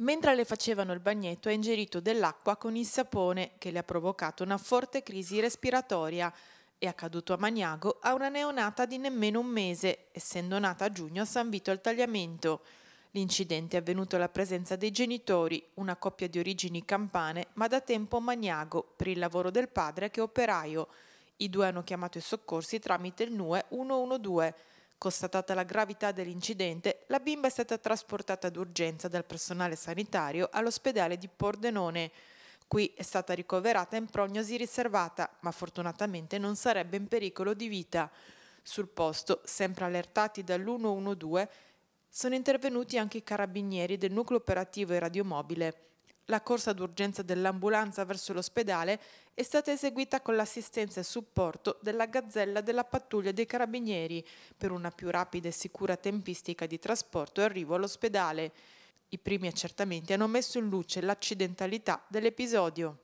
Mentre le facevano il bagnetto ha ingerito dell'acqua con il sapone che le ha provocato una forte crisi respiratoria È accaduto a Maniago a una neonata di nemmeno un mese, essendo nata a giugno a San Vito al Tagliamento. L'incidente è avvenuto alla presenza dei genitori, una coppia di origini campane, ma da tempo maniago, per il lavoro del padre che è operaio. I due hanno chiamato i soccorsi tramite il NUE 112. Constatata la gravità dell'incidente, la bimba è stata trasportata d'urgenza dal personale sanitario all'ospedale di Pordenone. Qui è stata ricoverata in prognosi riservata, ma fortunatamente non sarebbe in pericolo di vita. Sul posto, sempre allertati dall'112, sono intervenuti anche i carabinieri del nucleo operativo e radiomobile. La corsa d'urgenza dell'ambulanza verso l'ospedale è stata eseguita con l'assistenza e supporto della gazzella della pattuglia dei carabinieri per una più rapida e sicura tempistica di trasporto e arrivo all'ospedale. I primi accertamenti hanno messo in luce l'accidentalità dell'episodio.